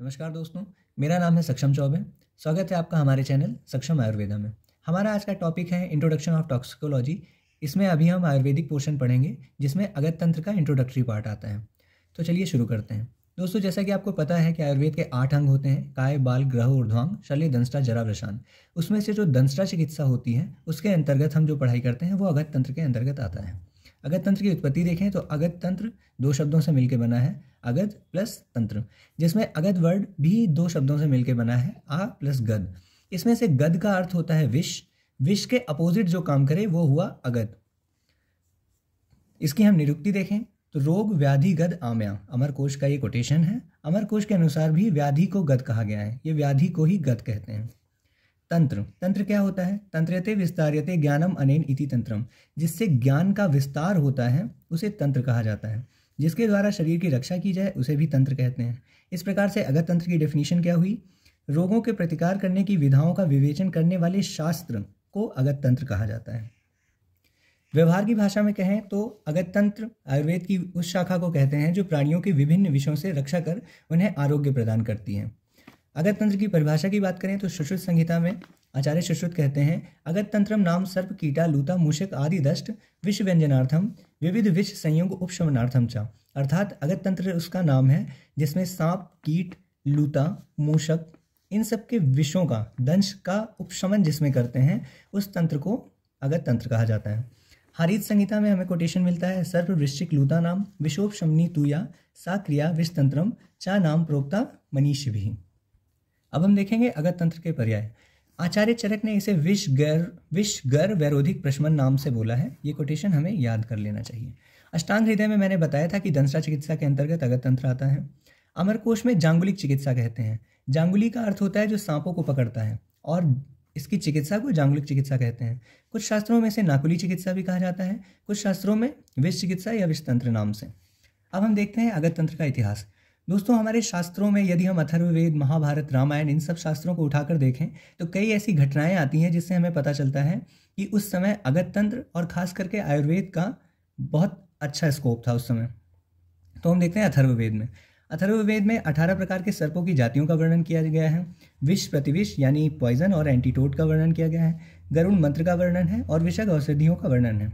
नमस्कार दोस्तों मेरा नाम है सक्षम चौबे स्वागत है आपका हमारे चैनल सक्षम आयुर्वेदा में हमारा आज का टॉपिक है इंट्रोडक्शन ऑफ टॉक्सिकोलॉजी इसमें अभी हम आयुर्वेदिक पोर्शन पढ़ेंगे जिसमें अगत तंत्र का इंट्रोडक्टरी पार्ट आता है तो चलिए शुरू करते हैं दोस्तों जैसा कि आपको पता है कि आयुर्वेद के आठ अंग होते हैं काय बाल ग्रह ऊर्ध्वांग शल्य दंष्टा जरा वृषान उसमें से जो दंष्टा चिकित्सा होती है उसके अंतर्गत हम जो पढ़ाई करते हैं वो अगत तंत्र के अंतर्गत आता है अगत तंत्र की उत्पत्ति देखें तो अगत तंत्र दो शब्दों से मिलकर बना है अगत प्लस तंत्र जिसमें अगत वर्ड भी दो शब्दों से मिलकर बना है आ प्लस गद इसमें से गद का अर्थ होता है विष विष के अपोजिट जो काम करे वो हुआ अगत इसकी हम निरुक्ति देखें तो रोग व्याधि गद आम्या अमर कोश का ये कोटेशन है अमर कोश के अनुसार भी व्याधि को गद कहा गया है ये व्याधि को ही गद कहते हैं तंत्र तंत्र क्या होता है तंत्रते विस्तार्यते ज्ञानम अनेन इति तंत्रम जिससे ज्ञान का विस्तार होता है उसे तंत्र कहा जाता है जिसके द्वारा शरीर की रक्षा की जाए उसे भी तंत्र कहते हैं इस प्रकार से तंत्र की डेफिनेशन क्या हुई रोगों के प्रतिकार करने की विधाओं का विवेचन करने वाले शास्त्र को अगत तंत्र कहा जाता है व्यवहार की भाषा में कहें तो अगत तंत्र आयुर्वेद की उस शाखा को कहते हैं जो प्राणियों के विभिन्न विषयों से रक्षा कर उन्हें आरोग्य प्रदान करती है अगर तंत्र की परिभाषा की बात करें तो सुश्रुत संहिता में आचार्य सुश्रुत कहते हैं अगर तंत्रम नाम सर्प कीटा लूता मूषक आदि दष्ट विश्व व्यंजनार्थम विविध विष संयोग उपशमनार्थम चा अर्थात अगर तंत्र उसका नाम है जिसमें सांप कीट लूता मूषक इन सब के विषों का दंश का उपशमन जिसमें करते हैं उस तंत्र को अगर तंत्र कहा जाता है हरित संहिता में हमें कोटेशन मिलता है सर्व वृश्चिक लूता नाम विषोपशमनी तुया सा क्रिया विषतंत्रम चा नाम प्रोक्ता मनीष भी अब हम देखेंगे अगत तंत्र के पर्याय आचार्य चरक ने इसे विश गर विश गर वैरोधिक प्रश्मन नाम से बोला है ये कोटेशन हमें याद कर लेना चाहिए अष्टांग हृदय में मैंने बताया था कि दंसरा चिकित्सा के अंतर्गत अगत तंत्र आता है अमरकोश में जांगुलिक चिकित्सा कहते हैं जांगुली का अर्थ होता है जो सांपों को पकड़ता है और इसकी चिकित्सा को जांगुलिक चिकित्सा कहते हैं कुछ शास्त्रों में इसे नाकुली चिकित्सा भी कहा जाता है कुछ शास्त्रों में विश्व चिकित्सा या विश्व तंत्र नाम से अब हम देखते हैं अगत तंत्र का इतिहास दोस्तों हमारे शास्त्रों में यदि हम अथर्ववेद महाभारत रामायण इन सब शास्त्रों को उठाकर देखें तो कई ऐसी घटनाएं आती हैं जिससे हमें पता चलता है कि उस समय अगततंत्र और खास करके आयुर्वेद का बहुत अच्छा स्कोप था उस समय तो हम देखते हैं अथर्ववेद में अथर्ववेद में 18 प्रकार के सर्पों की जातियों का वर्णन किया गया है विष प्रतिविष यानी पॉइजन और एंटीटोड का वर्णन किया गया है गरुण मंत्र का वर्णन है और विषक औषधियों का वर्णन है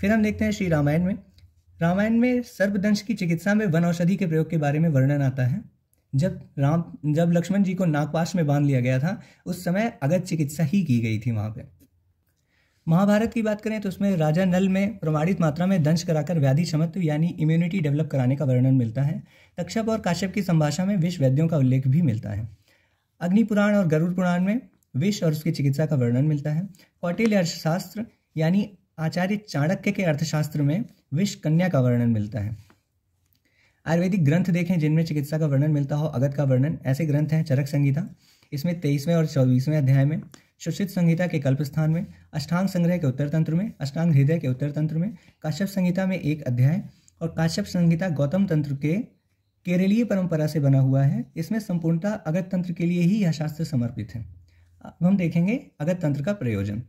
फिर हम देखते हैं श्री रामायण में रामायण में सर्पदंश की चिकित्सा में वन औषधि के प्रयोग के बारे में वर्णन आता है जब राम जब लक्ष्मण जी को नागपाश में बांध लिया गया था उस समय अगत चिकित्सा ही की गई थी वहाँ पे महाभारत की बात करें तो उसमें राजा नल में प्रमाणित मात्रा में दंश कराकर व्याधि क्षमत्व यानी इम्यूनिटी डेवलप कराने का वर्णन मिलता है तक्षप और काश्यप की संभाषा में विश्व वैद्यों का उल्लेख भी मिलता है अग्नि पुराण और गरुड़ पुराण में विष और उसकी चिकित्सा का वर्णन मिलता है कौटिल्य अर्थशास्त्र यानी आचार्य चाणक्य के अर्थशास्त्र में विष कन्या का वर्णन मिलता है आयुर्वेदिक ग्रंथ देखें जिनमें चिकित्सा का वर्णन मिलता हो अगत का वर्णन ऐसे ग्रंथ हैं चरक संहिता इसमें तेईसवें और चौबीसवें अध्याय में शुषित संहिता के कल्प स्थान में अष्टांग संग्रह के उत्तर तंत्र में अष्टांग हृदय के उत्तर तंत्र में काश्यप संहिता में एक अध्याय और काश्यप संहिता गौतम तंत्र के केरलीय परंपरा से बना हुआ है इसमें संपूर्णता अगत तंत्र के लिए ही यह शास्त्र समर्पित है अब हम देखेंगे अगत तंत्र का प्रयोजन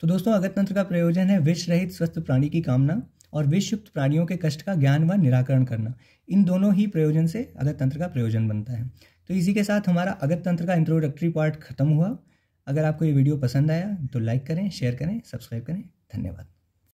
तो दोस्तों अगत तंत्र का प्रयोजन है विष रहित स्वस्थ प्राणी की कामना और विषयुक्त प्राणियों के कष्ट का ज्ञान व निराकरण करना इन दोनों ही प्रयोजन से अगत तंत्र का प्रयोजन बनता है तो इसी के साथ हमारा अगत तंत्र का इंट्रोडक्टरी पार्ट खत्म हुआ अगर आपको ये वीडियो पसंद आया तो लाइक करें शेयर करें सब्सक्राइब करें धन्यवाद